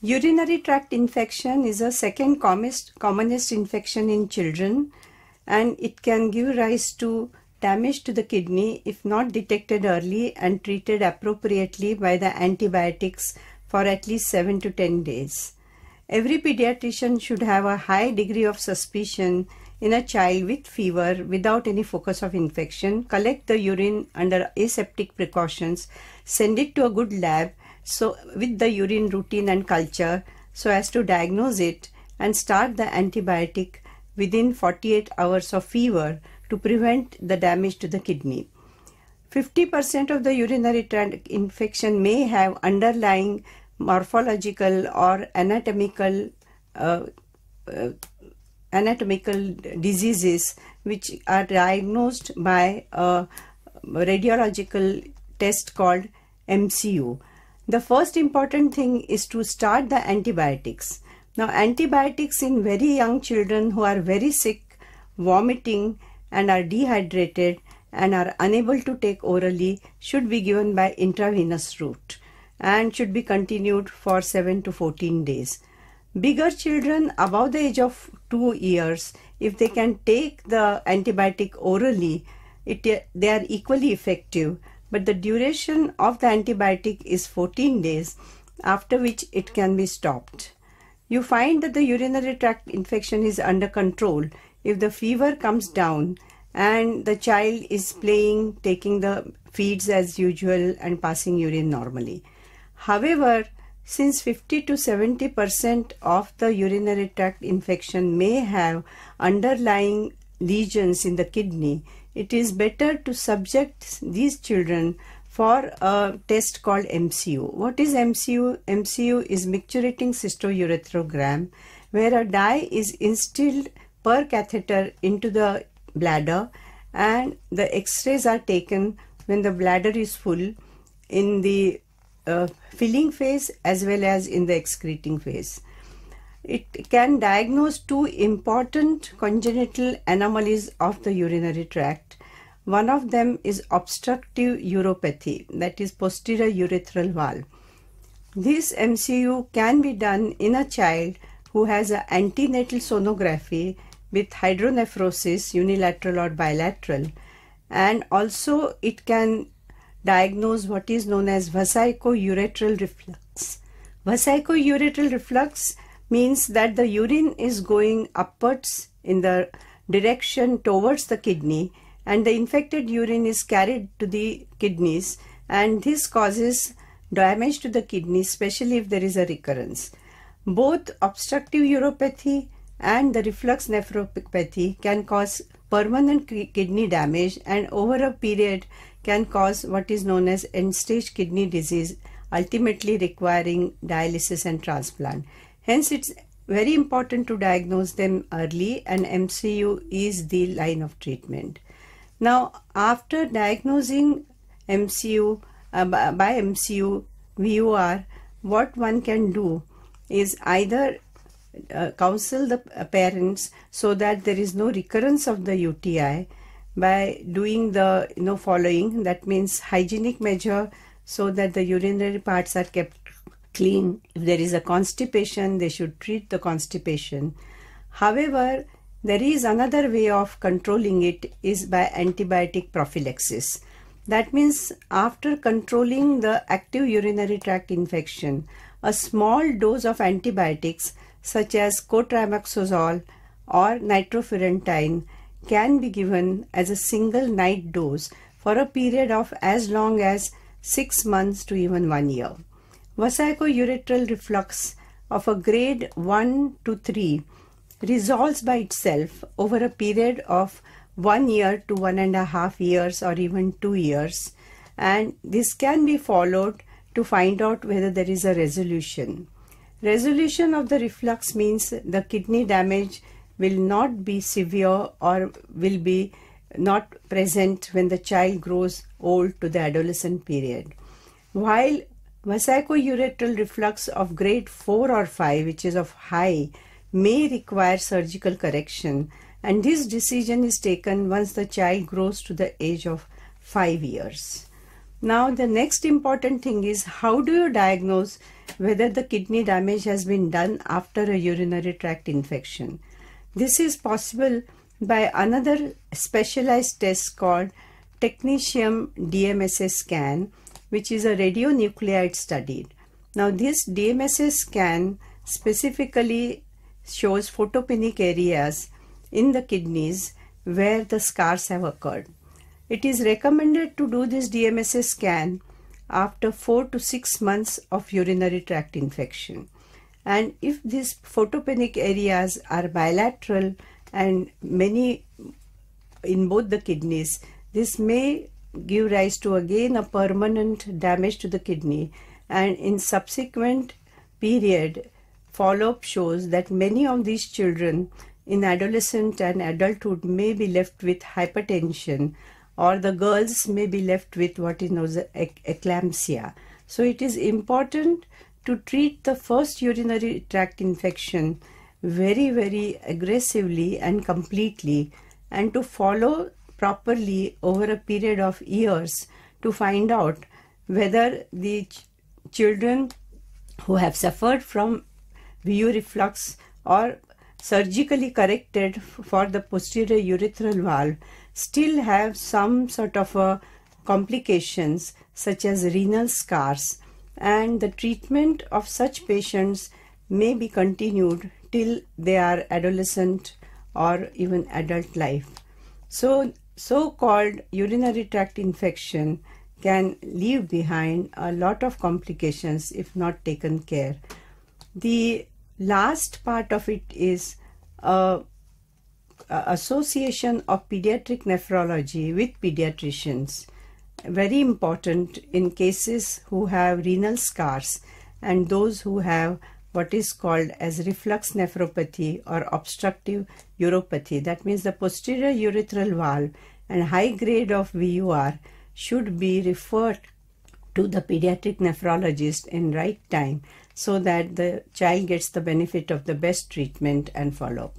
Urinary tract infection is a second commonest, commonest infection in children and it can give rise to damage to the kidney if not detected early and treated appropriately by the antibiotics for at least 7 to 10 days. Every pediatrician should have a high degree of suspicion in a child with fever without any focus of infection, collect the urine under aseptic precautions, send it to a good lab so with the urine routine and culture so as to diagnose it and start the antibiotic within 48 hours of fever to prevent the damage to the kidney. 50% of the urinary tract infection may have underlying morphological or anatomical uh, uh, anatomical diseases which are diagnosed by a radiological test called MCU the first important thing is to start the antibiotics. Now antibiotics in very young children who are very sick, vomiting and are dehydrated and are unable to take orally should be given by intravenous route and should be continued for 7 to 14 days. Bigger children above the age of 2 years, if they can take the antibiotic orally, it, they are equally effective but the duration of the antibiotic is 14 days after which it can be stopped. You find that the urinary tract infection is under control if the fever comes down and the child is playing, taking the feeds as usual and passing urine normally. However, since 50 to 70 percent of the urinary tract infection may have underlying lesions in the kidney, it is better to subject these children for a test called MCU. What is MCU? MCU is micturating cystourethrogram where a dye is instilled per catheter into the bladder and the x-rays are taken when the bladder is full in the uh, filling phase as well as in the excreting phase it can diagnose two important congenital anomalies of the urinary tract. One of them is obstructive uropathy, that is posterior urethral valve. This MCU can be done in a child who has an antenatal sonography with hydronephrosis, unilateral or bilateral, and also it can diagnose what is known as vasico uretral reflux. vasico uretral reflux means that the urine is going upwards in the direction towards the kidney and the infected urine is carried to the kidneys and this causes damage to the kidney especially if there is a recurrence. Both obstructive uropathy and the reflux nephropathy can cause permanent kidney damage and over a period can cause what is known as end-stage kidney disease ultimately requiring dialysis and transplant. Hence, it's very important to diagnose them early and MCU is the line of treatment. Now, after diagnosing MCU uh, by MCU VUR, what one can do is either uh, counsel the parents so that there is no recurrence of the UTI by doing the you know following that means hygienic measure so that the urinary parts are kept clean. If there is a constipation, they should treat the constipation. However, there is another way of controlling it is by antibiotic prophylaxis. That means after controlling the active urinary tract infection, a small dose of antibiotics such as cotrimoxazole or nitrofurantoin can be given as a single night dose for a period of as long as 6 months to even 1 year. Vasico-ureteral reflux of a grade 1 to 3 resolves by itself over a period of one year to one and a half years or even two years and this can be followed to find out whether there is a resolution. Resolution of the reflux means the kidney damage will not be severe or will be not present when the child grows old to the adolescent period. While Vesico-urethral reflux of grade 4 or 5, which is of high, may require surgical correction and this decision is taken once the child grows to the age of 5 years. Now the next important thing is how do you diagnose whether the kidney damage has been done after a urinary tract infection. This is possible by another specialized test called technetium DMSS scan which is a radionuclide studied. Now this DMSS scan specifically shows photopenic areas in the kidneys where the scars have occurred. It is recommended to do this DMSS scan after 4 to 6 months of urinary tract infection. And if these photopenic areas are bilateral and many in both the kidneys, this may give rise to again a permanent damage to the kidney and in subsequent period follow-up shows that many of these children in adolescent and adulthood may be left with hypertension or the girls may be left with what is known as eclampsia. So it is important to treat the first urinary tract infection very very aggressively and completely and to follow properly over a period of years to find out whether the ch children who have suffered from VU reflux or surgically corrected for the posterior urethral valve still have some sort of a uh, complications such as renal scars and the treatment of such patients may be continued till they are adolescent or even adult life. So so-called urinary tract infection can leave behind a lot of complications if not taken care. The last part of it is association of pediatric nephrology with pediatricians. Very important in cases who have renal scars and those who have what is called as reflux nephropathy or obstructive uropathy. That means the posterior urethral valve and high grade of VUR should be referred to the pediatric nephrologist in right time so that the child gets the benefit of the best treatment and follow-up.